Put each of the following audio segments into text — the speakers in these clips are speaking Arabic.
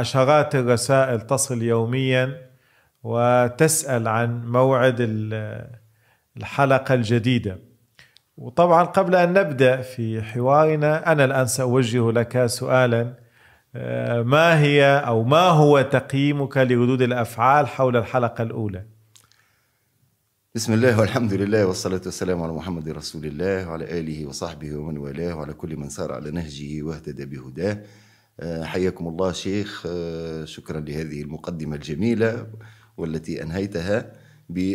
عشرات الرسائل تصل يوميا وتسال عن موعد الحلقه الجديده وطبعا قبل ان نبدا في حوارنا انا الان ساوجه لك سؤالا آه، ما هي او ما هو تقييمك لردود الافعال حول الحلقه الاولى؟ بسم الله والحمد لله والصلاة والسلام على محمد رسول الله وعلى آله وصحبه ومن والاه وعلى كل من سار على نهجه واهتدى بهداه آه، حياكم الله شيخ آه، شكرا لهذه المقدمة الجميلة والتي أنهيتها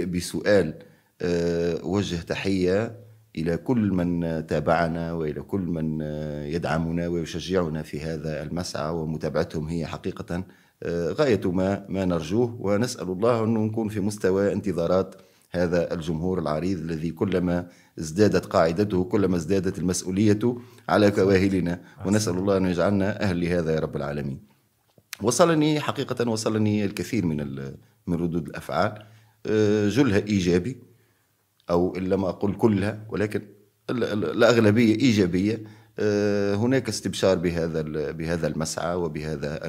بسؤال آه، وجه تحية إلى كل من تابعنا وإلى كل من يدعمنا ويشجعنا في هذا المسعى ومتابعتهم هي حقيقة غاية ما ما نرجوه ونسأل الله أن نكون في مستوى انتظارات هذا الجمهور العريض الذي كلما ازدادت قاعدته كلما ازدادت المسؤولية على كواهلنا ونسأل الله أن يجعلنا أهل لهذا يا رب العالمين وصلني حقيقة وصلني الكثير من من ردود الأفعال أه، جلها إيجابي أو إن لم أقل كلها ولكن الأغلبية إيجابية أه، هناك استبشار بهذا بهذا المسعى وبهذا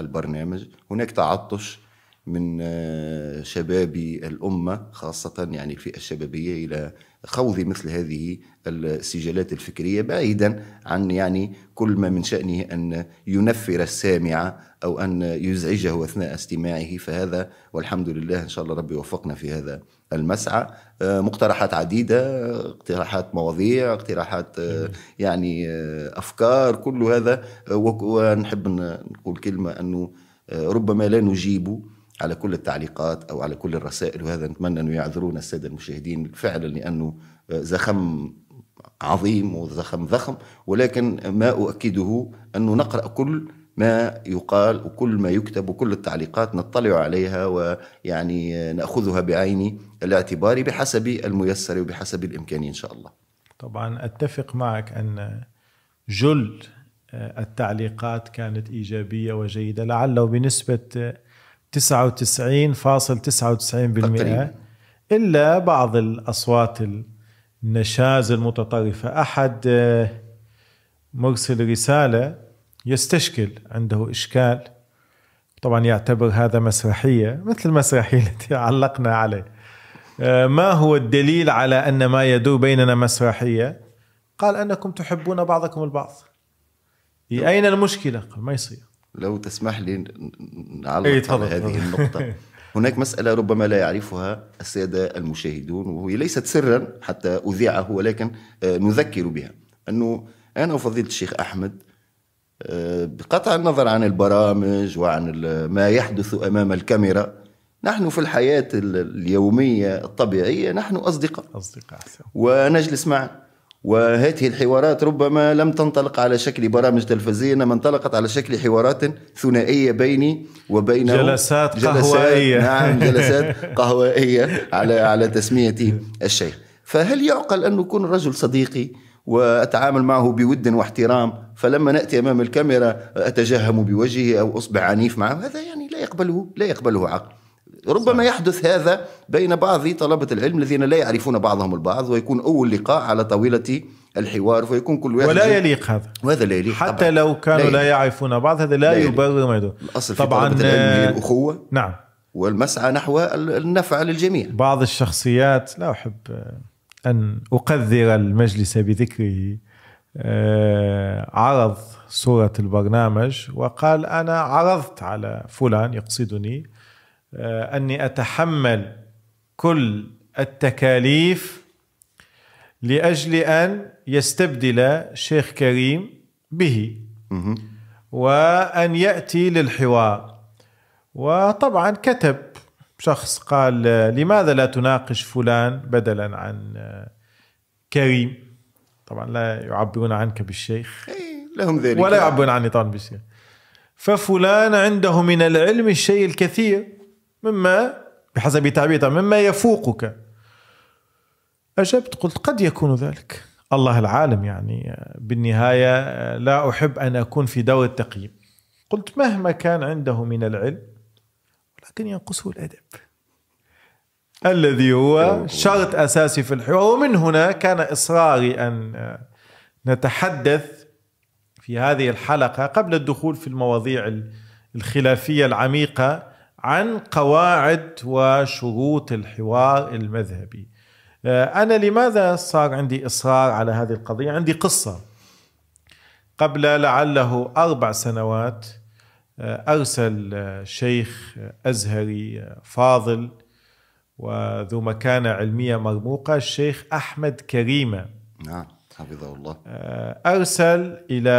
البرنامج هناك تعطش من آه، شباب الأمة خاصة يعني الفئة الشبابية إلى خوض مثل هذه السجالات الفكرية بعيدا عن يعني كل ما من شأنه أن ينفر السامع أو أن يزعجه أثناء استماعه فهذا والحمد لله إن شاء الله ربي وفقنا في هذا المسعى آه، مقترحات عديدة اقتراحات مواضيع اقتراحات آه، يعني أفكار كل هذا ونحب نقول كلمة أنه ربما لا نجيب على كل التعليقات او على كل الرسائل وهذا نتمنى انه يعذرونا الساده المشاهدين فعلا لانه زخم عظيم وزخم ضخم ولكن ما اؤكده انه نقرا كل ما يقال وكل ما يكتب وكل التعليقات نطلع عليها ويعني ناخذها بعين الاعتبار بحسب الميسر وبحسب الامكاني ان شاء الله. طبعا اتفق معك ان جل التعليقات كانت ايجابيه وجيده لعله بنسبه 99.99% إلا بعض الأصوات النشاز المتطرفة أحد آه، مرسل رسالة يستشكل عنده إشكال طبعا يعتبر هذا مسرحية مثل المسرحية التي علقنا عليه آه، ما هو الدليل على أن ما يدور بيننا مسرحية قال أنكم تحبون بعضكم البعض أين المشكلة قال ما يصير لو تسمح لي نعلق أيه على هذه النقطة هناك مسألة ربما لا يعرفها السادة المشاهدون وهي ليست سرا حتى أذيعه ولكن آه، نذكر بها أنه أنا وفضيلة الشيخ أحمد آه، بقطع النظر عن البرامج وعن ما يحدث أمام الكاميرا نحن في الحياة اليومية الطبيعية نحن أصدقاء أصدقاء ونجلس معا وهذه الحوارات ربما لم تنطلق على شكل برامج تلفزية إنما انطلقت على شكل حوارات ثنائية بيني وبين جلسات, جلسات قهوائية نعم جلسات قهوائية على على تسمية الشيخ فهل يعقل أن أكون رجل صديقي وأتعامل معه بود واحترام فلما نأتي أمام الكاميرا أتجهم بوجهه أو أصبح عنيف معه هذا يعني لا يقبله لا يقبله عقل ربما صح. يحدث هذا بين بعض طلبة العلم الذين لا يعرفون بعضهم البعض ويكون أول لقاء على طاولة الحوار فيكون كل واحد ولا يليق هذا وهذا لا يليق حتى طبعا. لو كانوا لا, لا يعرفون بعض هذا لا, لا يبرر ما يدور الأصل طبعا في طلبة العلم هي الأخوة نعم والمسعى نحو النفع للجميع بعض الشخصيات لا أحب أن أقذر المجلس بذكره آه، عرض صورة البرنامج وقال أنا عرضت على فلان يقصدني آه، اني اتحمل كل التكاليف لاجل ان يستبدل شيخ كريم به وان ياتي للحوار وطبعا كتب شخص قال لماذا لا تناقش فلان بدلا عن آه، كريم طبعا لا يعبرون عنك بالشيخ إيه، لهم ذلك ولا يعبرون عني طبعا بالشيخ ففلان عنده من العلم الشيء الكثير مما بحسب تعبيرها مما يفوقك أجبت قلت قد يكون ذلك الله العالم يعني بالنهاية لا أحب أن أكون في دور التقييم قلت مهما كان عنده من العلم ولكن ينقصه الأدب الذي هو شرط أساسي في الحوار ومن هنا كان إصراري أن نتحدث في هذه الحلقة قبل الدخول في المواضيع الخلافية العميقة عن قواعد وشروط الحوار المذهبي آه، أنا لماذا صار عندي إصرار على هذه القضية؟ عندي قصة قبل لعله أربع سنوات آه، أرسل آه، شيخ أزهري فاضل وذو مكانة علمية مرموقة الشيخ أحمد كريمة نعم حفظه الله أرسل إلى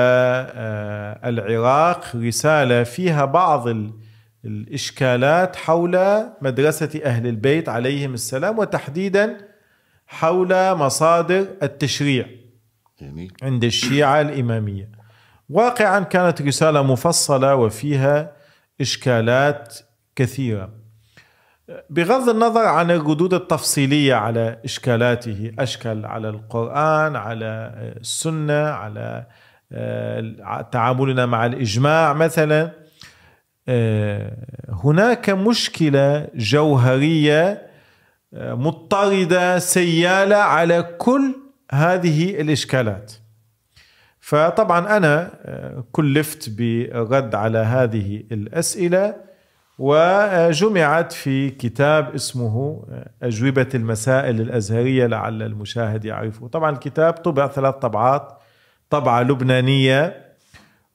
العراق رسالة فيها بعض ال الإشكالات حول مدرسة أهل البيت عليهم السلام وتحديدا حول مصادر التشريع جميل. عند الشيعة الإمامية واقعا كانت رسالة مفصلة وفيها إشكالات كثيرة بغض النظر عن الردود التفصيلية على إشكالاته أشكل على القرآن على السنة على آه، تعاملنا مع الإجماع مثلاً آه، هناك مشكله جوهريه آه، مضطرده سياله على كل هذه الاشكالات فطبعا انا آه، كلفت بالرد على هذه الاسئله وجمعت في كتاب اسمه اجوبه المسائل الازهريه لعل المشاهد يعرفه طبعا الكتاب طبع ثلاث طبعات طبعه لبنانيه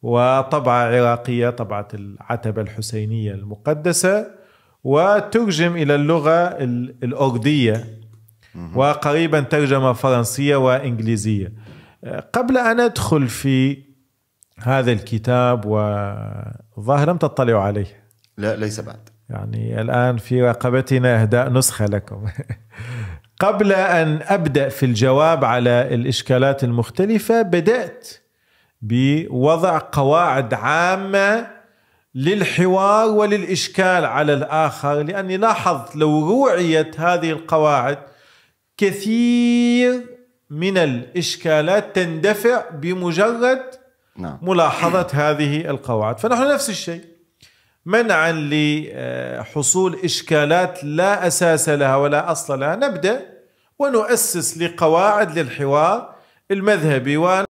وطبعة عراقية طبعة العتبة الحسينية المقدسة وترجم إلى اللغة الأردية وقريبا ترجمة فرنسية وإنجليزية قبل أن أدخل في هذا الكتاب وظاهر لم تطلعوا عليه لا ليس بعد يعني الآن في رقبتنا إهداء نسخة لكم قبل أن أبدأ في الجواب على الإشكالات المختلفة بدأت بوضع قواعد عامه للحوار وللاشكال على الاخر لاني لاحظت لو روعيت هذه القواعد كثير من الاشكالات تندفع بمجرد نعم. ملاحظه هذه القواعد فنحن نفس الشيء منعا لحصول اشكالات لا اساس لها ولا اصل لها نبدا ونؤسس لقواعد للحوار المذهبي